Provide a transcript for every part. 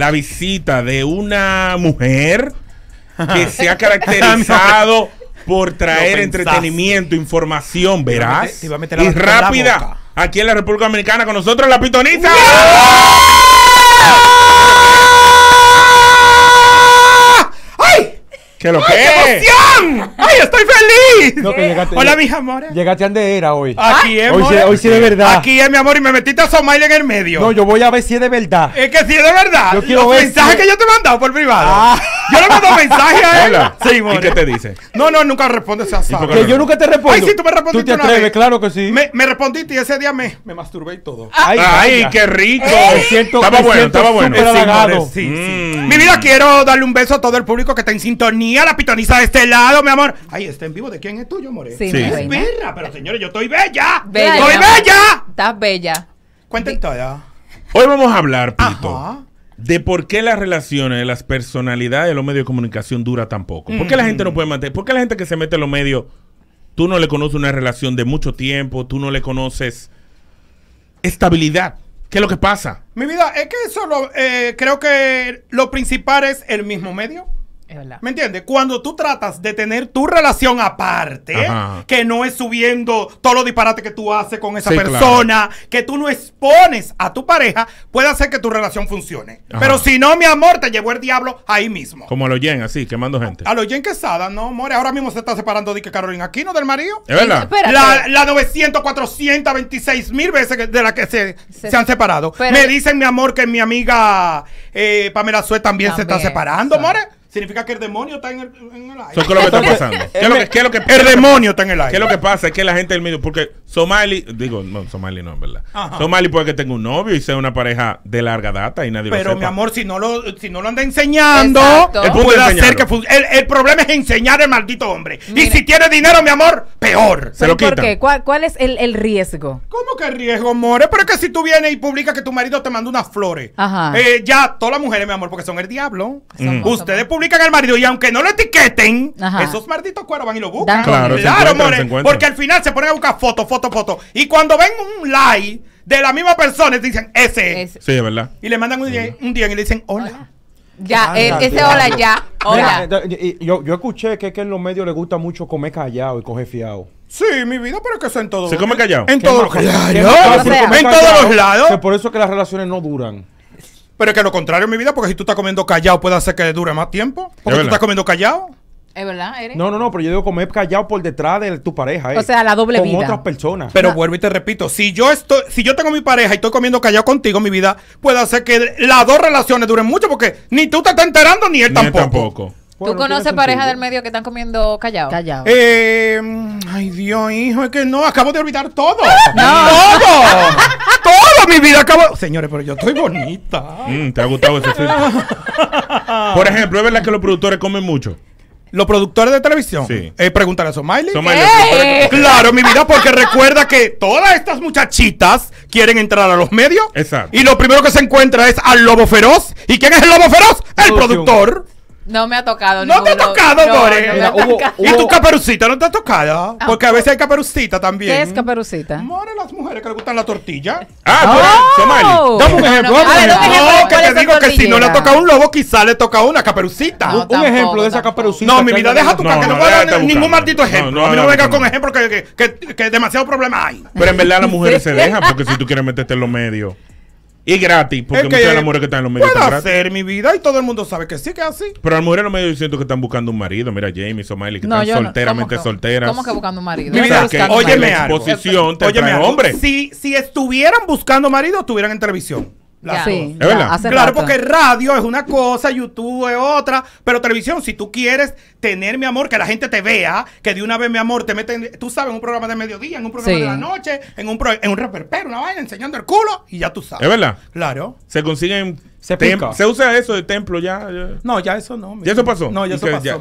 la visita de una mujer que se ha caracterizado por traer entretenimiento, información, verás. y rápida, aquí en la República Dominicana con nosotros la pitonita. ¡Ay! ¿Qué lo que Emoción! ¡Ay, estoy feliz! No, que llegaste, Hola, mis amores. Llegaste era hoy. Aquí es, hoy, sí, hoy sí de verdad. Aquí es, eh, mi amor, y me metiste a Somalia en el medio. No, yo voy a ver si es de verdad. Es que si sí es de verdad. Yo quiero Los mensajes que yo te he mandado por privado. Ah. Yo le mando mensaje a él. Hola. Sí, ¿Y qué te dice? No, no, nunca respondes a Que yo nunca te respondo. Ay, sí, tú me respondiste ¿Tú te atreves? claro que sí. Me, respondiste y ese día me, me masturbé y todo. Ay, qué rico. Eh. siento, estaba bueno, estaba bueno. Sí, sí, mm. Mi vida, quiero darle un beso a todo el público que está en sintonía. La pitoniza de este lado, mi amor. Ay, está en vivo. ¿De quién es tuyo, More? Sí, Es birra, pero señores, yo estoy bella. bella ¡Estoy bella! Estás bella. Cuenten Hoy vamos a hablar, Pito, de por qué las relaciones las personalidades de los medios de comunicación dura tan poco. ¿Por qué la gente no mm. puede mantener? ¿Por qué la gente que se mete en los medios, tú no le conoces una relación de mucho tiempo, tú no le conoces estabilidad? ¿Qué es lo que pasa? Mi vida, es que eso eh, creo que lo principal es el mismo medio. ¿Me entiendes? Cuando tú tratas de tener tu relación aparte, que no es subiendo todos los disparates que tú haces con esa persona, que tú no expones a tu pareja, puede hacer que tu relación funcione. Pero si no, mi amor, te llevó el diablo ahí mismo. Como a los Yen, así, quemando gente. A los Yen Quesada, no, more? Ahora mismo se está separando de Carolina Aquino del marido. Es verdad. La, 900, 426 mil veces de la que se, se, han separado. Me dicen, mi amor, que mi amiga eh, Pamela Sue también, se está separando, more significa que el demonio está en el, aire. Eso es lo que está pasando. el demonio está en el aire. ¿Qué es lo que pasa? Es que la gente del medio, porque Somali, digo, no, Somali no, verdad. Somali puede que tenga un novio y sea una pareja de larga data y nadie lo sabe. Pero mi amor, si no lo, si no lo anda enseñando, el, problema es enseñar al maldito hombre. Y si tiene dinero, mi amor, peor. Se lo quita. ¿Cuál, es el, riesgo? ¿Cómo que riesgo, amor? Pero es que si tú vienes y publicas que tu marido te manda unas flores, eh, ya todas las mujeres, mi amor, porque son el diablo. Mm. Ustedes publican publican al marido y aunque no lo etiqueten, esos malditos cueros van y lo buscan. Claro, claro porque al final se ponen a buscar foto, foto, foto. Y cuando ven un like de la misma persona, dicen ese. Sí, es verdad. Y le mandan un, día, un día y le dicen hola. Ah, e-, ya, ese hola ya. Hola. yo, yo escuché que, que en los medios le gusta mucho comer callado y coger fiado. Sí, mi vida, pero que eso en todo. ¿Se come callado? En todos los lados. En todos los lados. por eso que las relaciones no duran. Pero es que lo contrario en mi vida, porque si tú estás comiendo callado, puede hacer que dure más tiempo. Porque tú estás comiendo callado. ¿Es verdad, Eric? No, no, no, pero yo digo comer callado por detrás de tu pareja. Eh. o sea, la doble vida. Con otras personas. Pero vuelvo y te repito, si yo estoy, si yo tengo mi pareja y estoy comiendo callado contigo, mi vida puede hacer que las dos relaciones duren mucho porque ni tú te estás enterando ni él tampoco. tampoco. ¿Tú conoces pareja del medio que están comiendo callado? Callado. Eh, ay, Dios, hijo, es que no, acabo de olvidar todo. ¡No! ¡Todo! ¡Todo! mi vida acabó Señores, pero yo estoy bonita. Mm, ¿Te ha gustado ese Por ejemplo, ¿es verdad que los productores comen mucho? Los productores de televisión. Sí. Eh, pregúntale a Somiley Claro, mi vida, porque recuerda que todas estas muchachitas quieren entrar a los medios. Y lo primero que se encuentra es al lobo feroz. ¿Y quién es el lobo feroz? El productor. No me ha tocado. No te ha tocado, Dore. y tu caperucita no te ha tocado. Ah, porque a pues. veces hay caperucita también. ¿Qué es caperucita? More, las mujeres que le gustan la tortilla. Ah, oh. Somali. Dame un ejemplo. No, dame un ejemplo. No, que te digo que si no le ha tocado un lobo, quizá le toca una caperucita. un ejemplo de esa caperucita. No, mi vida, deja tu Que No, voy a dar ningún maldito ejemplo. a mí no me vengas con ejemplos que, que, que, demasiado problema hay. Pero en verdad las mujeres se dejan porque si tú quieres meterte en los medios. Y gratis, porque muchas de las mujeres que están en los medios puede están gratis. hacer mi vida y todo el mundo sabe que sí que es así. Pero las mujeres en los medios siento que están buscando un marido. Mira, Jamie, somali que están solteramente solteras. ¿Cómo que buscando un marido? Mira, O que te Óyeme hombre. Si, si estuvieran buscando marido, estuvieran en televisión. Claro, porque radio es una cosa, YouTube es otra, pero televisión, si tú quieres tener, mi amor, que la gente te vea, que de una vez, mi amor, te meten, tú sabes, en un programa de mediodía, en un programa de la noche, en un, en un reperpero, una vaina, enseñando el culo, y ya tú sabes. ¿Es verdad? Claro. Se consiguen se, se, usa eso de templo ya, No, ya eso no. ¿Ya eso pasó? No, ya eso pasó.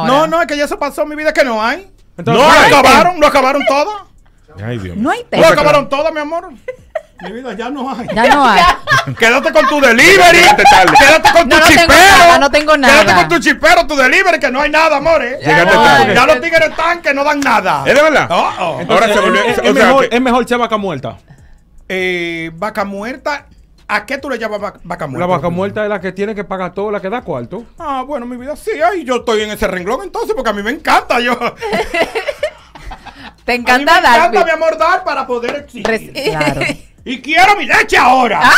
No, no, es que ya eso pasó. Mi vida Es que no hay. no, ¿lo acabaron, lo acabaron todo. Ay, Dios. No hay templo. Lo acabaron todo, mi amor. Mi vida, ya no hay. Ya no hay. Quédate con tu delivery. Quédate con tu chipero. no tengo nada. Quédate con tu chipero, tu delivery, que no hay nada, amores. ¿eh? Ya, no tarde. ya los tigres están que no dan nada. ¿Es de verdad? Oh, oh. Ahora se Es, mejor, es mejor ser vaca muerta. Eh, vaca muerta ¿A qué tú le llamas vaca muerta? La vaca muerta es la que tiene que pagar todo, la que da cuarto. Ah, bueno, mi vida sí. Ay, yo estoy en ese renglón entonces porque a mí me encanta. Yo. Te encanta me dar. Me encanta, mi amor, dar para poder exigir. Claro y quiero mi leche ahora. ¡Ah!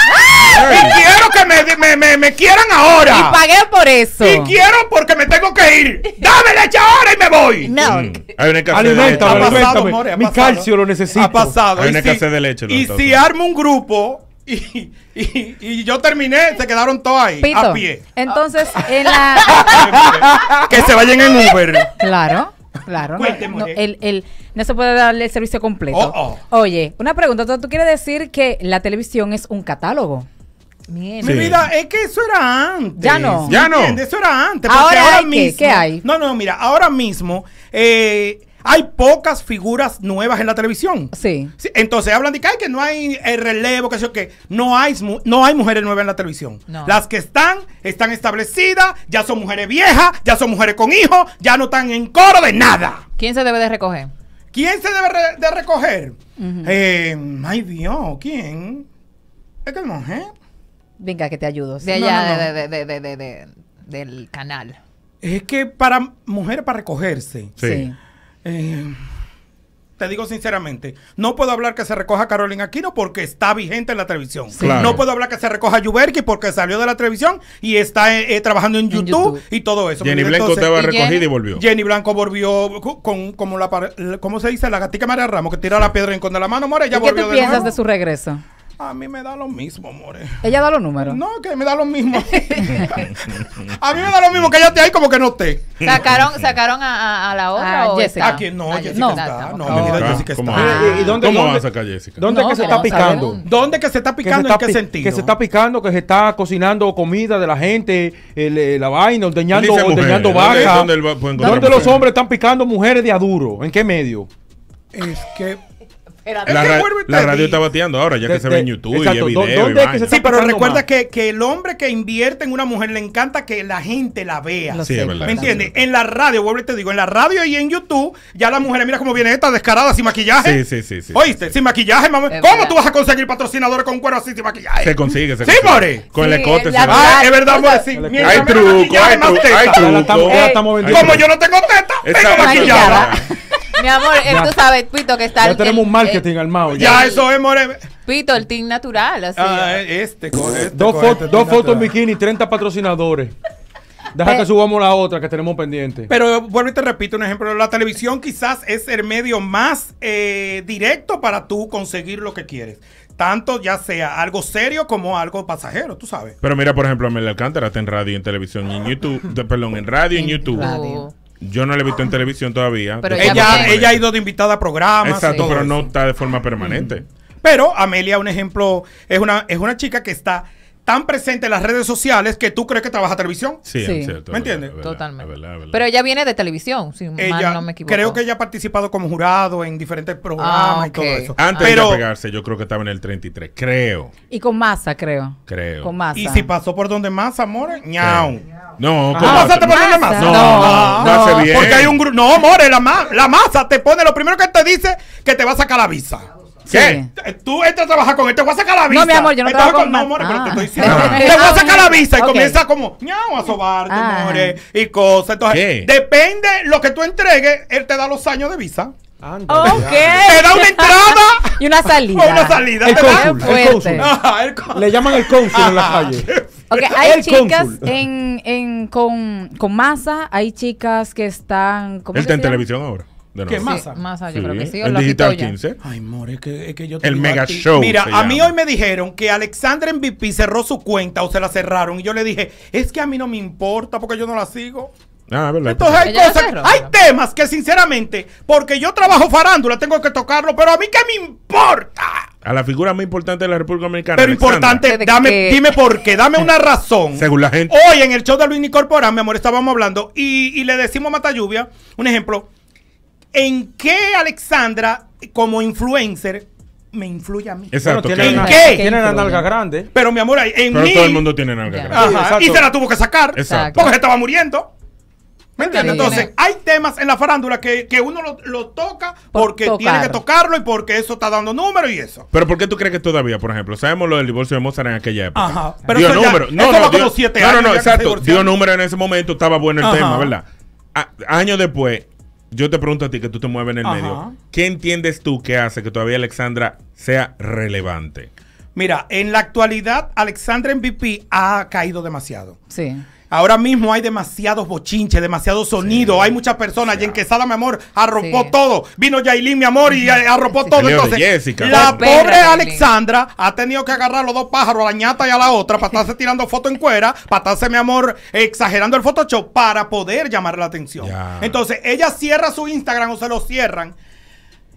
Y quiero que me, me, me, quieran ahora. Y pagué por eso. Y quiero porque me tengo que ir. Dame leche ahora y me voy. No. Mm. Hay una Ha pasado, mi calcio lo necesito. Ha pasado. Hay una escasez de leche. Y si armo un grupo y, y, yo terminé, se quedaron todos ahí, Pito, a pie. Entonces, en la... que se vayan en Uber. Claro. Claro, no, no se puede darle el servicio completo. Oh, oh. Oye, una pregunta. ¿Tú quieres decir que la televisión es un catálogo? Mira, Mi vida, es que eso era antes. Ya no. Ya no. Eso era antes. Ahora, ahora mismo, ¿qué hay? No, no, mira, ahora mismo eh, hay pocas figuras nuevas en la televisión. Sí. entonces hablan de que, que no hay eh, relevo, que no hay, no hay mujeres nuevas en la televisión. Las que están, están establecidas, ya son mujeres viejas, ya son mujeres con hijos, ya no están en coro de nada. ¿Quién se debe de recoger? ¿Quién se debe de recoger? Eh, ay Dios, ¿quién? Es que no, Venga, que te ayudo. De allá, de, del canal. Es que para mujeres para recogerse. sí eh, te digo sinceramente, no puedo hablar que se recoja Carolina Aquino porque está vigente en la televisión. No puedo hablar que se recoja Yuberki porque salió de la televisión y está eh, eh, trabajando en YouTube, y todo eso. Jenny Blanco te va recogida y volvió. Jenny Blanco volvió con, como la, ¿cómo se dice? La gatica María Ramos que tira la piedra en contra de la mano, mora, y volvió ¿Qué te de piensas de su regreso? A mí me da lo mismo, more. ¿Ella da los números? No, que me da lo mismo. a mí me da lo mismo que ella esté ahí como que no esté. ¿Sacaron, sacaron a, a, la otra? Jessica. ¿A quién? No, Jessica no, está. No, Jessica está. dónde, ¿Cómo dónde, va a sacar Jessica? ¿Dónde que se está picando? ¿Dónde que se está picando? ¿En qué sentido? Que se está picando, que se está cocinando comida de la gente, eh, la vaina, ordeñando, ordeñando vacas. dónde los hombres están picando mujeres de aduro? ¿En qué medio? Es que la, radio está bateando ahora, ya que se ve en YouTube y hay video. es sí, pero recuerda que, que, el hombre que invierte en una mujer le encanta que la gente la vea. ¿Me entiendes? En la radio, vuelvo y te digo, en la radio y en YouTube, ya la mujer mira cómo viene esta descarada sin maquillaje. Sí, sí, sí. ¿Oíste? Sin maquillaje, mamá. ¿Cómo tú vas a conseguir patrocinadores con cuero así sin maquillaje? Se consigue, se consigue. Sí, More. Con el escote. Ah, es verdad, More. Sí. Hay truco, hay truco. Eh, como yo no tengo teta, tengo maquillada. Mi amor, eh, tú sabes, Pito, que está. Ya tenemos un marketing armado. Ya, eso es, more. Pito, el team natural. Así. Ah, eh, este, con este. Dos, este fotos- en bikini, 30 patrocinadores. Deja que subamos la otra que tenemos pendiente. Pero vuelvo y te repito un ejemplo. La televisión quizás es el medio más eh, directo para tú conseguir lo que quieres. Tanto ya sea algo serio como algo pasajero, tú sabes. Pero mira, por ejemplo, Amelia Alcántara está en radio, en televisión, en YouTube, perdón, en radio y en YouTube. radio. Yo no la he visto en ah. televisión todavía. Pero ella, ella ha ido de invitada a programas. Exacto, pero no está de forma permanente. Pero Amelia, un ejemplo, es una, es una chica que está tan presente en las redes sociales que tú crees que trabaja televisión. Sí, Es cierto. ¿Me entiendes? Totalmente. Pero ella viene de televisión, si ella, no me equivoco. Creo que ella ha participado como jurado en diferentes programas y todo ah, eso. Antes de pegarse, yo creo que estaba en el 33, creo. Y con masa, creo. Creo. Con masa. Y si pasó por donde masa, more, No, No, no, Porque hay un grupo. No, more, la, la masa te pone lo primero que te dice que te va a sacar la visa. ¿Qué? Tú entras a trabajar con él, te voy a sacar la visa. No, mi amor, yo no trabajo con... No, pero te ah. estoy diciendo. Te voy a sacar la visa. y comienza como, ñau, a sobarte, ah. y cosas. Entonces, depende lo que tú entregues, él te da los años de visa. Ah, Te da una entrada y una salida. una salida. El cónsul, Le llaman el cónsul en la calle. Okay, hay chicas en, en, con, con masa, hay chicas que están. Él está en televisión ahora. ¿Qué masa? masa, yo creo que sí. el Digital 15. ¿eh? Ay, more, es que, es que yo El Mega Show. Mira, a mí hoy me dijeron que Alexandra MVP cerró su cuenta o se la cerraron. Y yo le dije, es que a mí no me importa porque yo no la sigo. Ah, verdad, Entonces hay cosas, hay temas que sinceramente, porque yo trabajo farándula, tengo que tocarlo, pero a mí qué me importa. A la figura más importante de la República Dominicana. Pero importante, dime por qué, dame una razón. Según la gente. Hoy en el show de Luis Corporán, mi amor, estábamos hablando y, y le decimos a Mata Lluvia, un ejemplo, ¿En qué Alexandra, como influencer, me influye a mí. Exacto. ¿En qué? Tiene una nalga grande. Pero mi amor, en Pero mí. todo el mundo tiene nalga grande. y se la tuvo que sacar. Exacto. Porque se estaba muriendo. ¿Me entiendes? Entonces, hay temas en la farándula que, que uno lo, lo toca porque tiene que tocarlo y porque eso está dando números y eso. Pero ¿por qué tú crees que todavía, por ejemplo, sabemos lo del divorcio de Mozart en aquella época? Ajá. Pero dio número. no, no, no, no, no, exacto. Dio número en ese momento, estaba bueno el tema, ¿verdad? años después, yo te pregunto a ti que tú te mueves en el medio, ¿qué entiendes tú que hace que todavía Alexandra sea relevante? Mira, en la actualidad Alexandra MVP ha caído demasiado. Sí. Ahora mismo hay demasiados bochinches, demasiado sonido. Hay muchas personas. Y en Quesada, mi amor, arropó todo. Vino Yailin, mi amor, y eh, arropó todo. Entonces, la pobre Alexandra ha tenido que agarrar los dos pájaros, a la ñata y a la otra, para estarse tirando foto en cuera, para estarse, mi amor, exagerando el Photoshop, para poder llamar la atención. Entonces, ella cierra su Instagram o se lo cierran.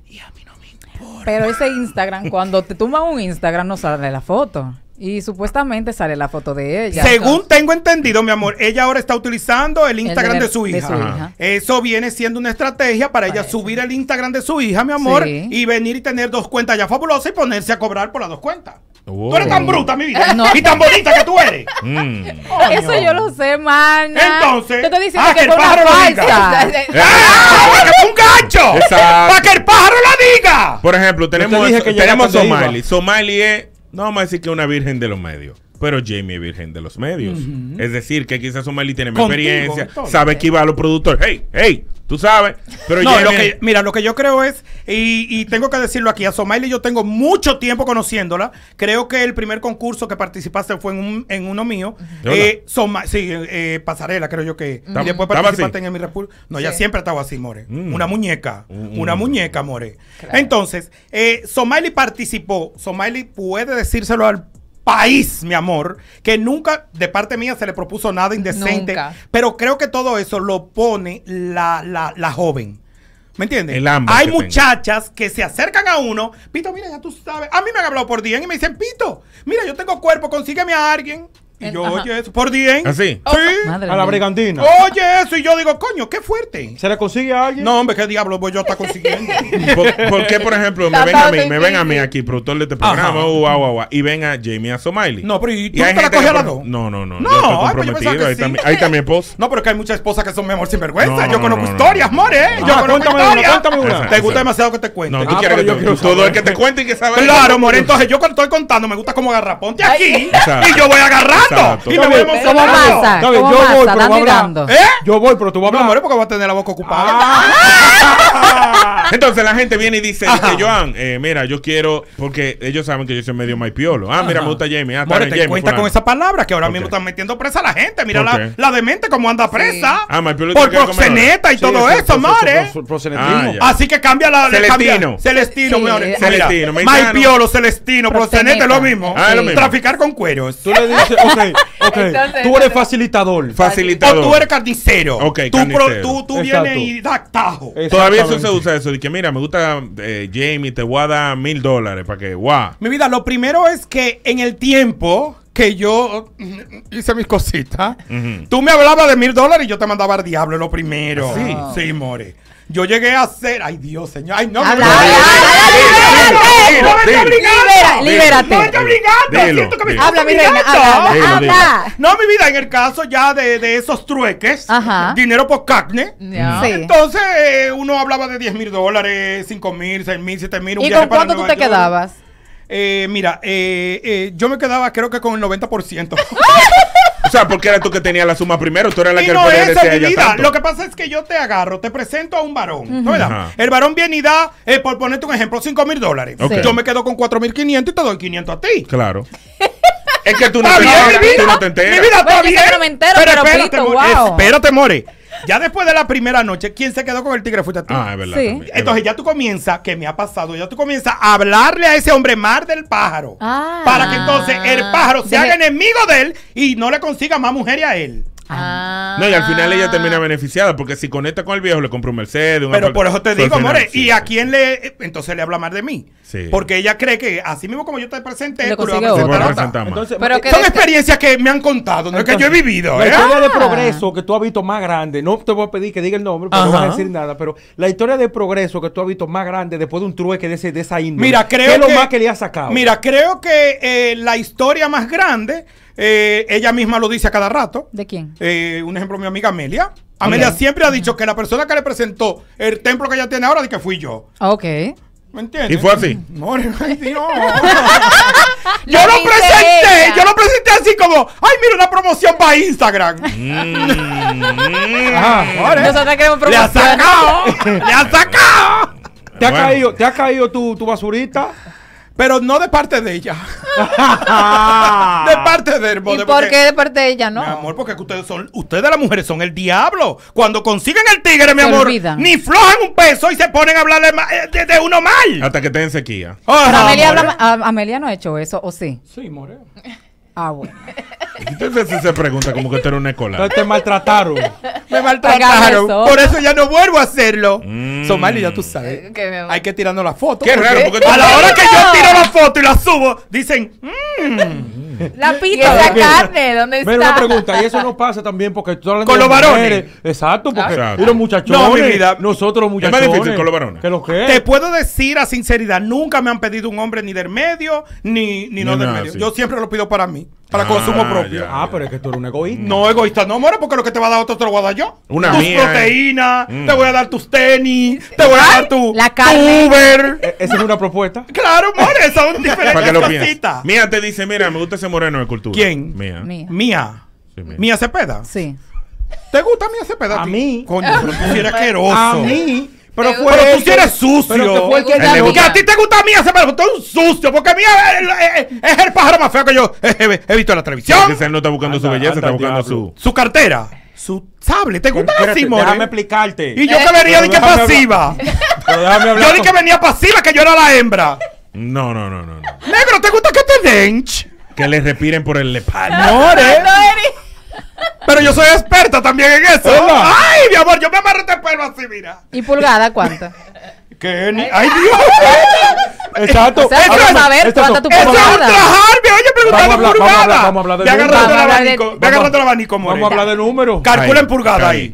Y a mí no me importa. Pero ese Instagram, cuando te toma un Instagram, no sale la foto. Y supuestamente sale la foto de ella. Según tengo entendido, mi amor, ella ahora está utilizando el Instagram de, su, hija. Eso viene siendo una estrategia para, ella subir el Instagram de su hija, mi amor, y venir y tener dos cuentas ya fabulosas y ponerse a cobrar por las dos cuentas. Tú eres tan bruta, mi vida. Eh, y tan bonita que tú eres. Mm. Eso yo lo sé, man. Entonces, te que, el pájaro la diga. ¡Ah! ¡Que un gancho! ¡Para que el pájaro la diga! Por ejemplo, tenemos, tenemos Somali. Somali es no vamos a decir que una virgen de los medios pero Jamie virgen de los medios. Es decir, que quizás Somali tiene experiencia, sabe que iba a los productores. ¡Hey, hey! Tú sabes. Pero mira, lo que yo creo es, y, tengo que decirlo aquí, a Somaili yo tengo mucho tiempo conociéndola. Creo que el primer concurso que participaste fue en, uno mío. Eh, sí, eh, Pasarela, creo yo que. También después participaste en Mi República. No, ya siempre siempre estaba así, More. Mm. Una muñeca. Mm, mm. Una muñeca, More. Entonces, eh, participó. Somaili puede decírselo al país, mi amor, que nunca de parte mía se le propuso nada indecente, pero creo que todo eso lo pone la, la, la joven. ¿Me entiendes? Hay muchachas que se acercan a uno, Pito, mira, ya tú sabes, a mí me han hablado por día y me dicen, Pito, mira, yo tengo cuerpo, consígueme a alguien yo, oye, eso, por 10. ¿Así? ¿Ah, sí, oh, a la brigandina Oye, eso. Y yo digo, coño, qué fuerte. ¿Se le consigue a alguien? No, hombre, qué diablo voy yo a consiguiendo. ¿Por, ¿Por, qué, por ejemplo, me ven a mí, me ven a mí aquí, productor de este programa, y ven a Jamie a Somali? No, pero ¿y tú te la coges a las dos? No, no, no. No, yo estoy pues comprometido. ahí, está también, ahí No, pero es que hay muchas esposas que son mejor sinvergüenza. No, yo conozco historias, more. ¿eh? Ah, yo conozco historias. Cuéntame una. Te gusta demasiado que te cuente. No, tú ah, quieres que te Todo el que te cuente y que sabe. Claro, more. Entonces, yo cuando estoy contando, me gusta como ponte aquí. Y yo voy agarrar mirando. Y me voy emocionando. Yo voy, pero tú vas a hablar. Yo voy, pero tú vas a hablar. porque vas a tener la boca ocupada. Ah. Entonces la gente viene y dice, dice Joan, eh, mira, yo quiero, porque ellos saben que yo soy medio maipiolo. Ah, mira, me gusta Jamie. Ah, More, te cuenta con esa palabra que ahora mismo están metiendo presa a la gente. Mira la, la, demente como anda presa. Sí. Ah, maipiolo por proxeneta y todo eso, More. Ah, Así que cambia la. Celestino. Celestino, eh, Celestino. Maipiolo, Celestino, proxeneta, lo ah, mismo. Traficar con cueros. Tú le dices, ok tú eres facilitador. Facilitador. O tú eres carnicero. tú, tú, tú vienes y das tajo. Todavía eso se usa eso. mira, me gusta eh, Jamie, te voy a dar mil dólares para que, Mi vida, lo primero es que en el tiempo que yo hice mis cositas. Tú me hablabas de mil dólares y yo te mandaba al diablo lo primero. Sí, sí, more. Yo llegué a ser. Ay, Dios, señor. Ay, no, no, habla. Libérate. No Habla, mi Habla. No, mi vida, en el caso ya de, de esos trueques, dinero por cacne. Entonces, uno hablaba de diez mil dólares, Cinco mil, seis mil, siete mil. ¿Y con cuánto tú te quedabas? Eh, mira, eh, eh, yo me quedaba creo que con el 90%. o sea, porque era tú que tenías la suma primero, tú eras la y que no es mi vida. Tanto. Lo que pasa es que yo te agarro, te presento a un varón, uh El varón viene y da, eh, por ponerte un ejemplo, 5 mil dólares. Yo me quedo con 4 mil 500 y te doy 500 a ti. Claro. es que tú no, te, no, te enteras. Mi vida está bien. entero, pero, pero espérate, wow. espérate, More. Ya después de la primera noche, ¿quién se quedó con el tigre? Fuiste tú. Ah, es verdad. Entonces ya tú comienzas, que me ha pasado, ya tú comienzas a hablarle a ese hombre mar del pájaro. Ah, para que entonces el pájaro se haga enemigo de él y no le consiga más mujer a él. Ah. No, y al final ella termina beneficiada porque si conecta con el viejo le compra un Mercedes. Pero por eso te digo, amores, ¿y a quién le.? Entonces le habla más de mí. Porque ella cree que así mismo como yo te presenté, tú lo vas a presentar Entonces, eh, son experiencias que me han contado, no es que yo he vivido. La ¿eh? historia de ah. progreso que tú has visto más grande, no te voy a pedir que diga el nombre, porque no a decir nada, pero la historia de progreso que tú has visto más grande después de un trueque de, ese, esa índole. Mira, creo que es lo más que le ha sacado? Mira, creo que eh, la historia más grande, ella misma lo dice a cada rato. ¿De quién? un ejemplo, mi amiga Amelia. Amelia siempre ha dicho que la persona que le presentó el templo que ella tiene ahora, de que fui yo. Ok. ¿Me entiendes? Y fue así. No, yo lo presenté, yo lo presenté así como, ay, mira una promoción para Instagram. Mm. Mm. Ah, le ha sacado, le ha sacado. ¿Te, ha caído, tu basurita? Pero no de parte de ella. de parte de él. ¿Y por qué de parte de ella, no? Mi amor, porque ustedes son, ustedes las mujeres son el diablo. Cuando consiguen el tigre, mi amor, ni flojan un peso y se ponen a hablar eh, de, uno mal. Hasta que estén en sequía. Ah, Amelia, no ha hecho eso, ¿o sí? Sí, more. Ah, bueno. Entonces se, pregunta como que tú eres una escolar. te maltrataron. Me maltrataron. Por eso ya no vuelvo a hacerlo. Mm. Somali, ya tú sabes. Eh, Hay que tirando la foto. Qué raro. Porque a la hora que yo tiro la foto y la subo, dicen. Mm". Mm. La pizza, la carne, ¿dónde está? Mira, una pregunta, y eso no pasa también porque tú hablas Con los varones. Exacto, porque Exacto. los muchachos. Nosotros, muchachos. Es más difícil con los varones. lo Te puedo decir a sinceridad, nunca me han pedido un hombre ni del medio, ni, ni no, del medio. Yo siempre lo pido para mí para ah, consumo propio. ah, pero es que tú eres un egoísta. No, egoísta no, more, porque lo que te va a dar otro te lo voy a dar yo. Una tus eh. proteínas, mm. te voy a dar tus tenis, te voy a dar tu, la Uber. E-, esa es una propuesta. Claro, more, son diferentes ¿Para que cositas. Mía te dice, mira, me gusta ese moreno de cultura. ¿Quién? Mía. Mía. Mía, Cepeda. Sí. ¿Te gusta Mía Cepeda? A, a mí. Coño, pero tú eres asqueroso. A mí. Pero fue tú sí eres sucio. Pero que, a ti te gusta a mí me me tú un sucio. Porque a mí eh, eh, eh, es, el pájaro más feo que yo he, visto en la televisión. él no está buscando su belleza, está buscando su, su cartera su sable. ¿Te gusta así, more? Déjame explicarte. Y yo que venía de que pasiva. Yo dije que venía pasiva, que yo era la hembra. No, no, no, no. Negro, ¿te gusta que te dench? Que le respiren por el lepal. No, no, no, yo soy experta también en eso. Ay, mi amor, yo me amarro este pelo así, mira. ¿Y pulgada cuánta? ¿Qué? ¡Ay, Dios! Exacto. O sea, ver saber cuánta tu pulgada. Eso es oye, vamos a hablar, de números. Calcula en purgada ahí.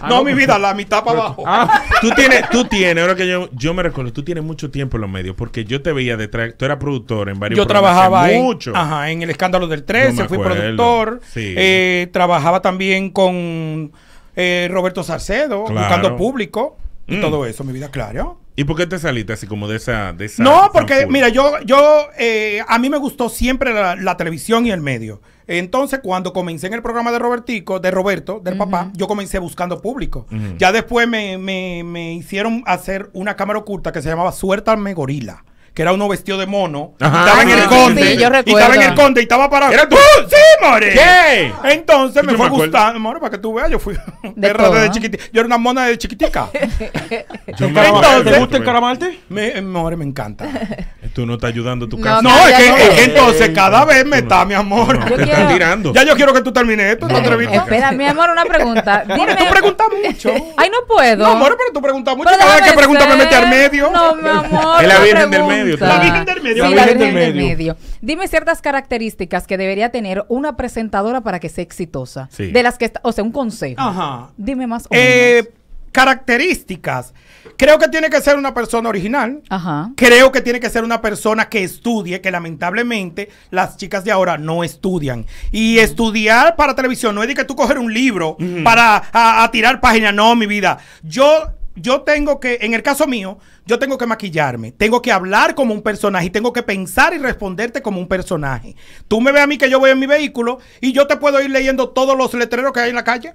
Ah, no, mi vida, la mitad para abajo. Ah. Tú tienes, tú tienes, ahora que yo, me recuerdo, tú tienes mucho tiempo en los medios, porque yo te veía detrás, tú eras productor en varios Yo trabajaba mucho. Ajá, en el escándalo del 13, fui productor, sí. Eh, trabajaba también con eh, Roberto Salcedo, buscando público y mm. todo eso, mi vida, claro. ¿Y por qué te saliste así como de esa... no, porque mira, yo, yo eh, a mí me gustó siempre la, televisión y el medio. Entonces, cuando comencé en el programa de Robertico, de Roberto, del papá, yo comencé buscando público. Ya después me, me, me, hicieron hacer una cámara oculta que se llamaba Suéltame Gorila que era uno vestido de mono, estaba en el conde, sí, yo y estaba en el conde y estaba parado. tú? ¡Oh, ¡Sí, more! ¿Qué? Entonces me fue gustando, more, para que tú veas, yo fui de desde ¿ah? chiquitica. Yo era una mona de chiquitica. ¿Te gusta encaramarte? Me, eh, more, me encanta. Eh, tú no estás ayudando a tu casa. No, es, que, entonces eh, cada vez me está, mi amor. te están tirando. Ya yo quiero que tú termines esto, no Espera, mi amor, una pregunta. Dime. tú preguntas mucho. Ay, no puedo. No, amor, pero tú preguntas mucho. Cada vez que pregunta me mete al medio. No, mi amor. Es la virgen del medio la Virgen del Medio. Sí, la, Virgen, medio. Dime ciertas características que debería tener una presentadora para que sea exitosa. Sí. De las que, o sea, un consejo. Ajá. Dime más eh, características. Creo que tiene que ser una persona original. Ajá. Creo que tiene que ser una persona que estudie, que lamentablemente las chicas de ahora no estudian. Y mm. estudiar para televisión no es de que tú coger un libro para tirar páginas. No, mi vida. Yo yo tengo que, en el caso mío, yo tengo que maquillarme, tengo que hablar como un personaje y tengo que pensar y responderte como un personaje. Tú me ves a mí que yo voy en mi vehículo y yo te puedo ir leyendo todos los letreros que hay en la calle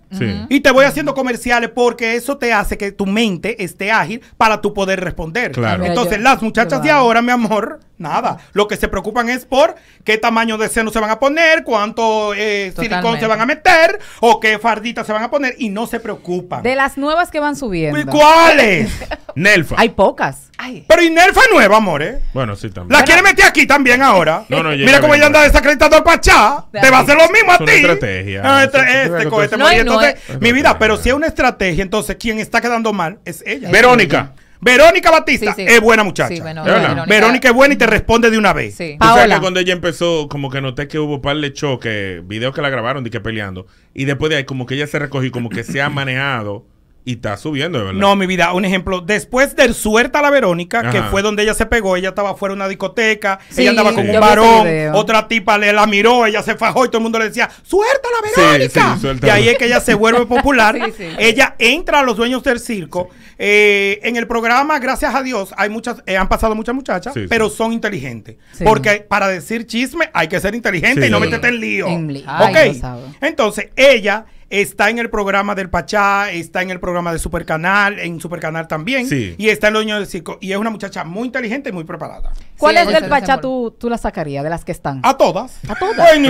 y te voy haciendo comerciales porque eso te hace que tu mente esté ágil para tu poder responder. Claro. Entonces, las muchachas de ahora, mi amor, nada. Lo que se preocupan es por qué tamaño de seno se van a poner, cuánto eh, silicón se van a meter o qué fardita se van a poner y no se preocupan. De las nuevas que van subiendo. ¿Cuáles? Nelfa. Hay pocas. Pero y es nueva, amores. ¿eh? Bueno, sí, también. La quiere meter aquí también ahora. no, no, Mira cómo ella anda pues. desacreditando al Pachá. Te va a hacer lo mismo a ti. Es una estrategia. Este. mi vida, pero si es una estrategia, entonces quien está quedando mal es ella. Verónica. Verónica Batista es buena muchacha. Sí, bueno, Verónica. es buena y te responde de una vez. Sí. O sea, que cuando ella empezó, como que noté que hubo par de choques, videos que la grabaron de que peleando. Y después de ahí, como que ella se recogió, como que se ha manejado. Y está subiendo, de verdad. No, mi vida, un ejemplo. Después del a la Verónica, que fue donde ella se pegó, ella estaba fuera de una discoteca, ella andaba con un varón, otra tipa le la miró, ella se fajó y todo el mundo le decía, a la Verónica! y ahí es que ella se vuelve popular. ella entra a los dueños del circo. Eh, en el programa, gracias a Dios, hay muchas, eh, han pasado muchas muchachas, pero son inteligentes. Porque para decir chisme hay que ser inteligente y no meterte en lío. ok. Entonces, ella está en el programa del Pachá, está en el programa de Supercanal, en Supercanal también. Y está en los niños del circo. Y es una muchacha muy inteligente y muy preparada. ¿Cuál es del Pachá tú, la sacarías, de las que están? A todas. A todas. ahí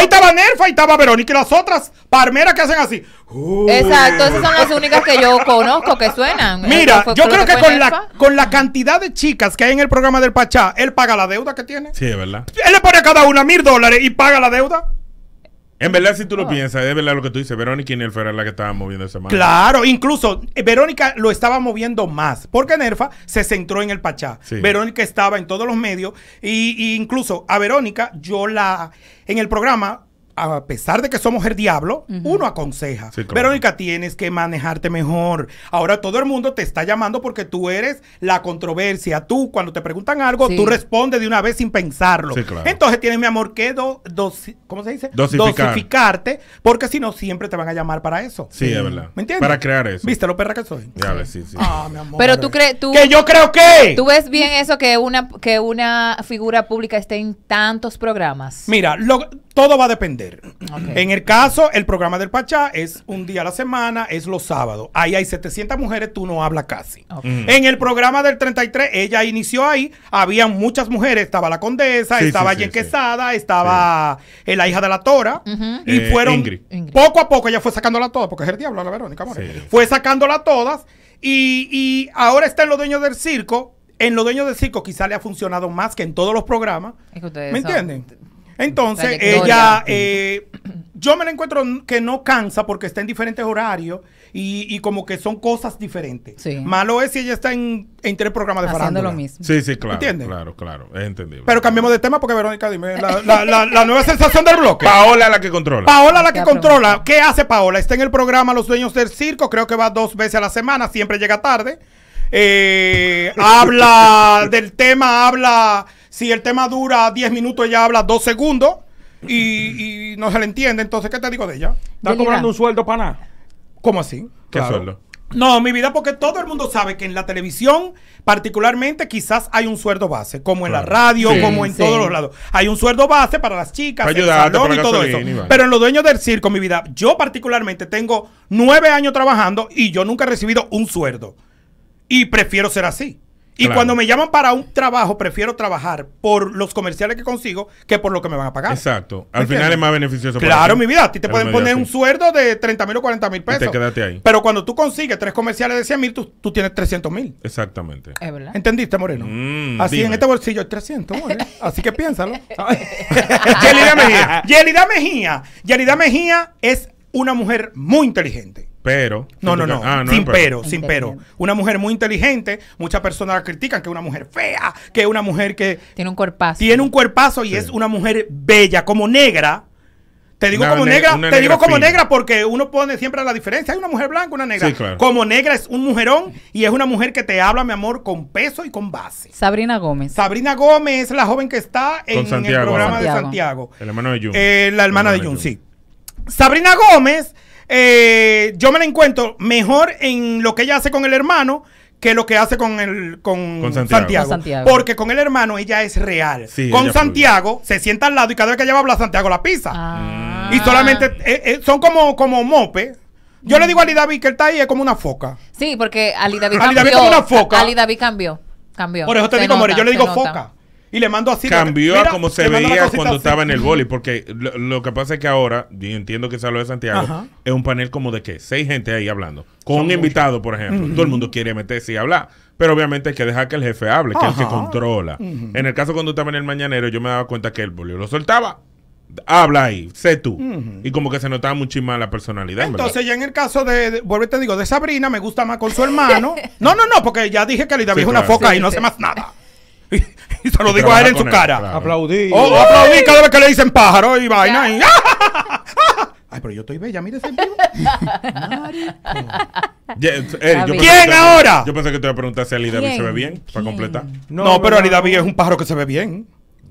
estaba Nerfa, ahí estaba Verónica y las otras parmeras que hacen así. Exacto, esas son las únicas que yo conozco que suenan. Mira, pues, yo creo que, con, la, con la cantidad de chicas que hay en el programa del Pachá, él paga la deuda que tiene. Sí, es verdad. Él le pone a cada una mil dólares y paga la deuda. En verdad, si tú lo ah. piensas, es verdad lo que tú dices. Verónica y Nerfa era la que estaban moviendo ese semana. Claro, incluso eh, Verónica lo estaba moviendo más, porque Nerfa se centró en el Pachá. Verónica estaba en todos los medios, y, y incluso a Verónica, yo la. En el programa, a pesar de que somos el diablo, uno aconseja. Verónica, tienes que manejarte mejor. Ahora todo el mundo te está llamando porque tú eres la controversia. Tú, cuando te preguntan algo, tú respondes de una vez sin pensarlo. Entonces tienes, mi amor, que ¿cómo se dice? dosificarte, porque si no, siempre te van a llamar para eso. Sí, es verdad. ¿Me entiendes? Para crear eso. ¿Viste lo perra que soy? Ah, mi amor. Pero tú crees. Tú, que yo creo que. Tú ves bien eso que una, que una figura pública esté en tantos programas. Mira, todo va a depender. En el caso, el programa del Pachá es un día a la semana, es los sábados. Ahí hay 700 mujeres, tú no hablas casi. En el programa del 33, ella inició ahí, había muchas mujeres, estaba la condesa, estaba sí, Quesada, estaba eh, la hija de la Tora, y eh, fueron poco a poco, ella fue sacándola todas porque es el diablo, la Verónica, fue sacándola todas, y, ahora está en los dueños del circo, en los dueños del circo quizá le ha funcionado más que en todos los programas. ¿Me entienden? Entonces, ella, eh, yo me la encuentro que no cansa porque está en diferentes horarios y, como que son cosas diferentes. Malo es si ella está en, en tres programas de Haciendo lo mismo. Sí, sí, claro. ¿Entiendes? Claro, claro, es entendible. Pero cambiemos de tema porque Verónica, dime, la, nueva sensación del bloque. Paola la que controla. Paola la que controla. ¿Qué hace Paola? Está en el programa Los Dueños del Circo, creo que va dos veces a la semana, siempre llega tarde. Eh, habla del tema, habla si el tema dura 10 minutos, ella habla 2 segundos y, no se le entiende. Entonces, ¿qué te digo de ella? ¿Está cobrando un sueldo para nada? ¿Cómo así? ¿Qué sueldo? No, mi vida, porque todo el mundo sabe que en la televisión, particularmente, quizás hay un sueldo base, como en la radio, como en todos los lados. Hay un sueldo base para las chicas, para el y todo eso. Pero en los dueños del circo, mi vida, yo particularmente tengo nueve años trabajando y yo nunca he recibido un sueldo. Y prefiero ser así. Y cuando me llaman para un trabajo, prefiero trabajar por los comerciales que consigo que por lo que me van a pagar. Exacto. Al final es más beneficioso. Claro, mi vida. A ti te pueden poner un sueldo de 30 mil o 40 mil pesos. te quedaste ahí. Pero cuando tú consigues tres comerciales de 100 mil, tú, tienes 300 mil. Exactamente. ¿Entendiste, Moreno? Mm, así en este bolsillo hay 300, Moreno. Así que piénsalo. Yelida Mejía. Yelida Mejía. Yelida Mejía es una mujer muy inteligente pero. No, no, ah, no. sin pero, sin pero. Una mujer muy inteligente, muchas personas la critican que es una mujer fea, que es una mujer que. Tiene un cuerpazo. Tiene un cuerpazo y es una mujer bella, como negra. Te digo como negra, te digo como negra porque uno pone siempre la diferencia. Hay una mujer blanca, una negra. Como negra es un mujerón y es una mujer que te habla, mi amor, con peso y con base. Sabrina Gómez. Sabrina Gómez es la joven que está en el programa de Santiago. El hermano de Jun. Eh, la hermana de Jun, sí. Sabrina Gómez eh, yo me la encuentro mejor en lo que ella hace con el hermano que lo que hace con el con, Santiago. Porque con el hermano ella es real. con Santiago se sienta al lado y cada vez que ella va a hablar, Santiago la pisa. Ah. Y solamente eh, eh, son como, como mope. Yo le digo a Ali David que él está ahí es como una foca. Sí, porque Ali David cambió. cambió. Por eso te digo, yo le digo foca y le mando así. Cambió a como se veía cuando estaba en el boli, porque lo, que pasa es que ahora, yo entiendo que se habló de Santiago, es un panel como de que seis gente ahí hablando, con un invitado, por ejemplo. Todo el mundo quiere meterse y hablar. Pero obviamente hay que dejar que el jefe hable, que es el que controla. En el caso cuando estaba en el mañanero, yo me daba cuenta que el boli lo soltaba habla ahí, sé tú. Y como que se notaba mucho más la personalidad. Entonces, ya en el caso de, de vuelvo te digo, de Sabrina, me gusta más con su hermano. no, no, no, porque ya dije que le sí, una foca y no hace más nada. Y, se lo digo a él en su cara. Aplaudí. Oh, oh, aplaudí cada vez que le dicen pájaro y vaina. Ay, pero yo estoy bella, mire ese ¿Quién ahora? Yo pensé que te iba a preguntar si Ali David se ve bien, para completar. No, pero Ali David es un pájaro que se ve bien.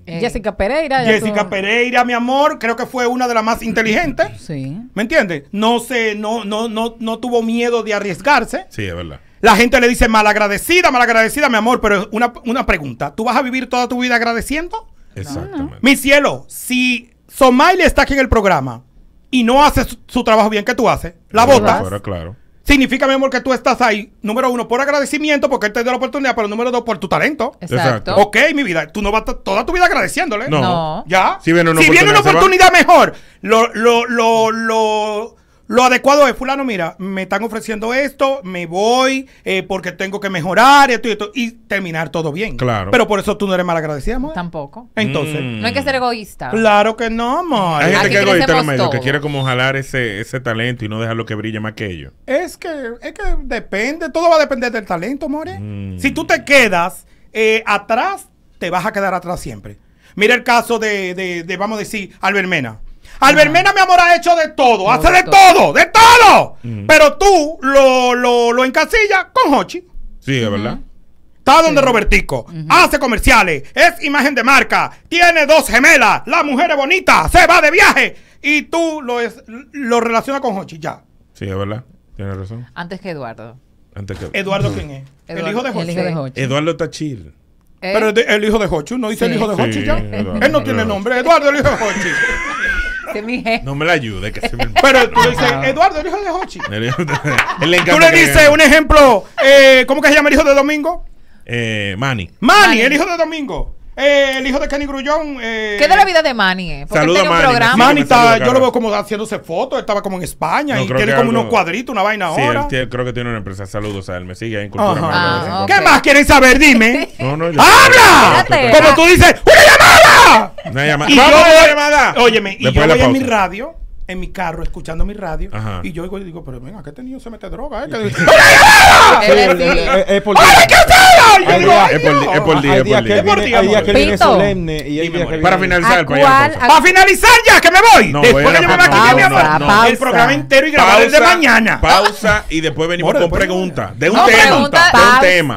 Eh, Jessica Pereira. Jessica Pereira, mi amor, creo que fue una de las más inteligentes. Sí. ¿Me entiendes? No se, no, no, no, no tuvo miedo de arriesgarse. Sí, es verdad. La gente le dice malagradecida, malagradecida, mi amor, pero una, una pregunta. ¿Tú vas a vivir toda tu vida agradeciendo? Exactamente. Mi cielo, si Somile está aquí en el programa y no hace su, trabajo bien, que tú haces? La bota claro. Significa, mi amor, que tú estás ahí, número uno, por agradecimiento, porque él te dio la oportunidad, pero número dos, por tu talento. Exacto. Ok, mi vida, tú no vas toda tu vida agradeciéndole. No. ¿Ya? Si oportunidad, viene una oportunidad mejor, lo, lo, lo, lo lo adecuado es, fulano, mira, me están ofreciendo esto, me voy eh, porque tengo que mejorar esto y esto y terminar todo bien. Claro. Pero por eso tú no eres mal agradecida, amor. Tampoco. Entonces. Mm. No hay que ser egoísta. Claro que no, amor. Hay gente que es egoísta, lo que quiere como jalar ese, ese talento y no dejar lo que brille más que ellos. Es que, es que depende, todo va a depender del talento, more. ¿eh? Mm. Si tú te quedas eh, atrás, te vas a quedar atrás siempre. Mira el caso de, de, de vamos a decir, Albermena. Albermena, mi amor, ha hecho de todo. hace de todo, de todo. Pero tú lo, lo, lo encasillas con Hochi. Sí, es verdad. Está donde Robertico. Hace comerciales. Es imagen de marca. Tiene dos gemelas. La mujer es bonita. Se va de viaje. Y tú lo, lo relacionas con Hochi, ya. Sí, es verdad. Tienes razón. Antes que Eduardo. Antes que... ¿Eduardo quién es? el hijo de Hochi. Eduardo está chill. Pero eh. el, hijo de Hochi. ¿No dice el hijo de Hochi ya? Él no tiene nombre. Eduardo, el hijo de Hochi. No me la ayude, que Pero tú dices, Eduardo, el hijo de Hochi. tú le dices un ejemplo, eh, ¿cómo que se llama el hijo de Domingo? Eh, Manny, Manny. el hijo de Domingo. Eh, el hijo de Kenny Grullón. Eh, ¿Qué de la vida de Manny? Eh? Porque él programa. Manny está, yo lo veo como haciéndose fotos. Estaba como en España y tiene como unos cuadritos, una vaina ahora. Sí, él creo que tiene una empresa. Saludos a él. Me sigue ahí en Cultura ah, ¿Qué más quieren saber? Dime. no, no, ¡Habla! como tú dices, ¡una llamada! Una llamada. Y yo, llamada. Óyeme, y yo voy a mi radio en mi carro escuchando mi radio y yo digo, pero venga, ¿qué este niño se mete droga? qué es por día. Es por día. Es por día. Es solemne Para finalizar, para finalizar ya, que me voy. No, después que me el programa entero y grabado de mañana. Pausa y después venimos con preguntas de un tema.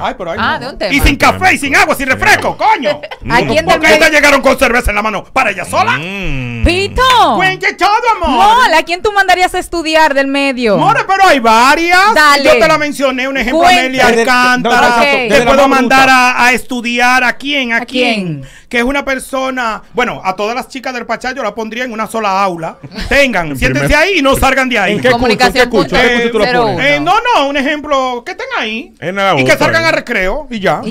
Ah, de un tema. Y sin café y sin agua, sin refresco, mm. coño. Mm. qué ya llegaron con cerveza en la mano para ella sola. Mm. Pito. amor. Hola, ¿a quién tú mandarías a estudiar del medio? More, pero hay varias. Yo te la mencioné, un ejemplo, Amelia Alcántara. Te puedo mandar a, a, estudiar a quién, a, quién? Que es una persona, bueno, a todas las chicas del Pachá la pondría en una sola aula. Tengan, siéntense ahí y no salgan de ahí. ¿En qué Comunicación curso? qué eh, no, no, un ejemplo, que estén ahí. y que salgan a recreo y ya.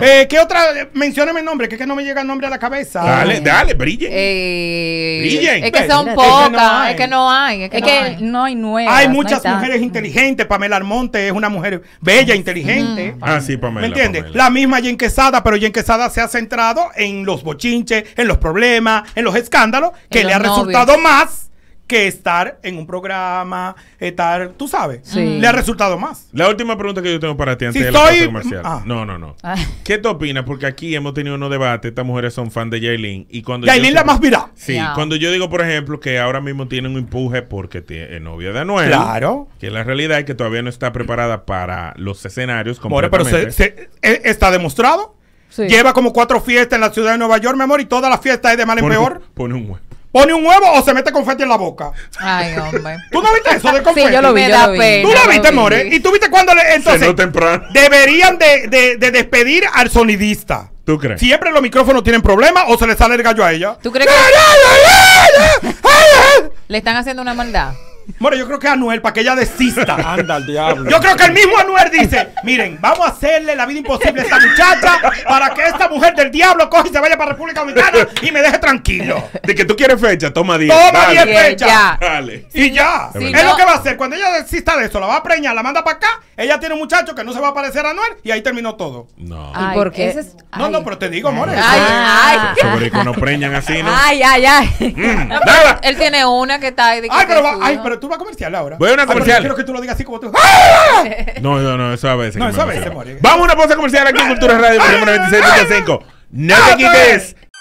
Eh, ¿Qué otra? Mencióneme el nombre, que es que no me llega el nombre a la cabeza. Dale, dale, brillen. Eh, brillen. Es que son pocas. Es que no hay. Es que, no, hay. nueva hay. muchas mujeres inteligentes. Pamela Armonte es una mujer bella, inteligente. Ah, sí, Pamela. ¿Me entiendes? La misma Jen Quesada, pero Jen Quesada se ha centrado en los bochinches, en los problemas, en los escándalos, que le ha resultado más que estar en un programa, estar, tú sabes, mm. le ha resultado más. La última pregunta que yo tengo para ti antes la ah. No, no, no. Ah. ¿Qué te opinas? Porque aquí hemos tenido unos debates, estas mujeres son fan de Yailin y cuando Yailin la más mira Sí, cuando yo digo, por ejemplo, que ahora mismo tiene un empuje porque tiene novia de Anuel. Claro. Que la realidad es que todavía no está preparada para los escenarios como pero e, está demostrado. Lleva como cuatro fiestas en la ciudad de Nueva York, mi amor, y todas las fiestas es de mal en peor. Pone un huevo pone un huevo o se mete confeti en la boca. Ay, hombre. ¿Tú no viste eso de confeti? Sí, yo lo vi, yo lo vi. ¿Tú lo viste, More? ¿Y tú viste cuando le, entonces temprano. deberían de, de, despedir al sonidista? ¿Tú crees? Siempre los micrófonos tienen problemas o se le sale el gallo a ella. ¿Tú crees que le están haciendo una maldad? More, yo creo que Anuel, para que ella desista. Anda al diablo. Yo creo que el mismo Anuel dice: Miren, vamos a hacerle la vida imposible a esta muchacha para que esta mujer del diablo coja y se vaya para República Dominicana y me deje tranquilo. De que tú quieres fecha, toma 10. Toma 10 fechas. Dale. Y ya. es lo que va a hacer. Cuando ella desista de eso, la va a preñar, la manda para acá. Ella tiene un muchacho que no se va a parecer a Anuel y ahí terminó todo. No. Ay, ¿Por qué? No, no, pero te digo, More. Ay, ay. Sobre que no preñan así, ¿no? Ay, ay, ay. Mm. Él tiene una que está ahí. De que ay, pero va, ay, pero pero tú vas a comercial ahora. Voy a una ah, comercial. quiero que tú lo digas así como tú. No, no, no, eso a veces. No, eso a veces muere. Vamos a una pausa comercial aquí en Cultura Radio, por 96.5. No que ah, quites.